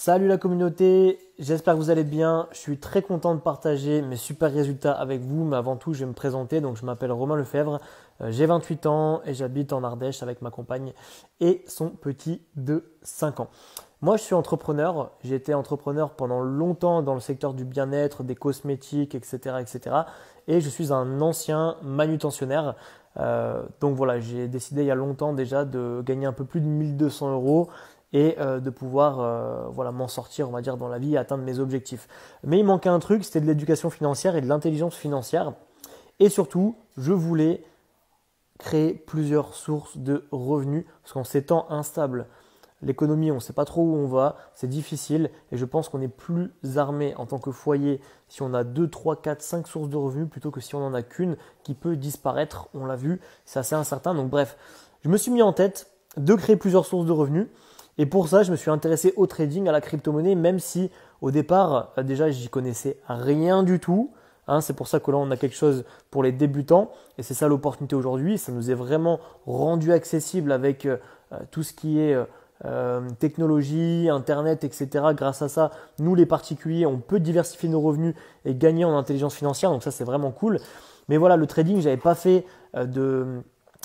Salut la communauté, j'espère que vous allez bien. Je suis très content de partager mes super résultats avec vous, mais avant tout, je vais me présenter. Donc, je m'appelle Romain Lefebvre, euh, j'ai 28 ans et j'habite en Ardèche avec ma compagne et son petit de 5 ans. Moi, je suis entrepreneur. J'ai été entrepreneur pendant longtemps dans le secteur du bien-être, des cosmétiques, etc., etc. Et je suis un ancien manutentionnaire. Euh, donc voilà, j'ai décidé il y a longtemps déjà de gagner un peu plus de 1200 euros et euh, de pouvoir euh, voilà m'en sortir on va dire dans la vie et atteindre mes objectifs. Mais il manquait un truc, c'était de l'éducation financière et de l'intelligence financière. Et surtout, je voulais créer plusieurs sources de revenus parce qu'en ces temps instables, l'économie, on ne sait pas trop où on va, c'est difficile et je pense qu'on est plus armé en tant que foyer si on a 2, 3, 4, 5 sources de revenus plutôt que si on n'en a qu'une qui peut disparaître, on l'a vu, c'est assez incertain. Donc bref, je me suis mis en tête de créer plusieurs sources de revenus et pour ça, je me suis intéressé au trading, à la crypto-monnaie, même si au départ, euh, déjà, j'y connaissais rien du tout. Hein. c'est pour ça que là, on a quelque chose pour les débutants. Et c'est ça l'opportunité aujourd'hui. Ça nous est vraiment rendu accessible avec euh, euh, tout ce qui est... technologie, internet, etc. Grâce à ça, nous les particuliers, on peut diversifier nos revenus et gagner en intelligence financière. Donc ça, c'est vraiment cool. Mais voilà, le trading, j'avais pas fait de,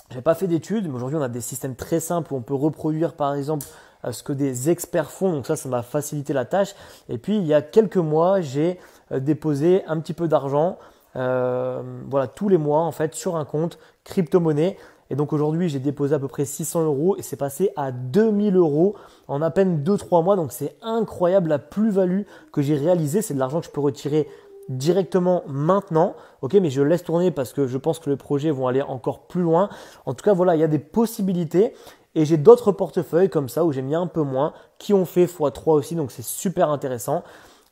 j'avais pas fait d'études. Mais aujourd'hui, on a des systèmes très simples où on peut reproduire, par exemple, ce que des experts font. Donc ça, ça m'a facilité la tâche. Et puis, il y a quelques mois, j'ai euh, déposé un petit peu d'argent, euh, voilà, tous les mois, en fait, sur un compte crypto-monnaie. Et donc aujourd'hui, j'ai déposé à peu près 600 euros et c'est passé à 2000 euros en à peine 2-3 mois. Donc c'est incroyable la plus-value que j'ai réalisée. C'est de l'argent que je peux retirer directement maintenant. Ok, mais je laisse tourner parce que je pense que les projets vont aller encore plus loin. En tout cas, voilà, il y a des possibilités. Et j'ai d'autres portefeuilles comme ça où j'ai mis un peu moins qui ont fait x3 aussi, donc c'est super intéressant.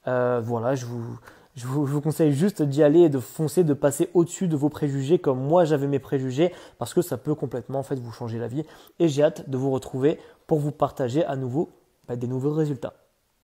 Euh, voilà, je vous, je vous, conseille juste d'y aller et de foncer, de passer au-dessus de vos préjugés comme moi j'avais mes préjugés parce que ça peut complètement en fait vous changer la vie. Et j'ai hâte de vous retrouver pour vous partager à nouveau bah, des nouveaux résultats.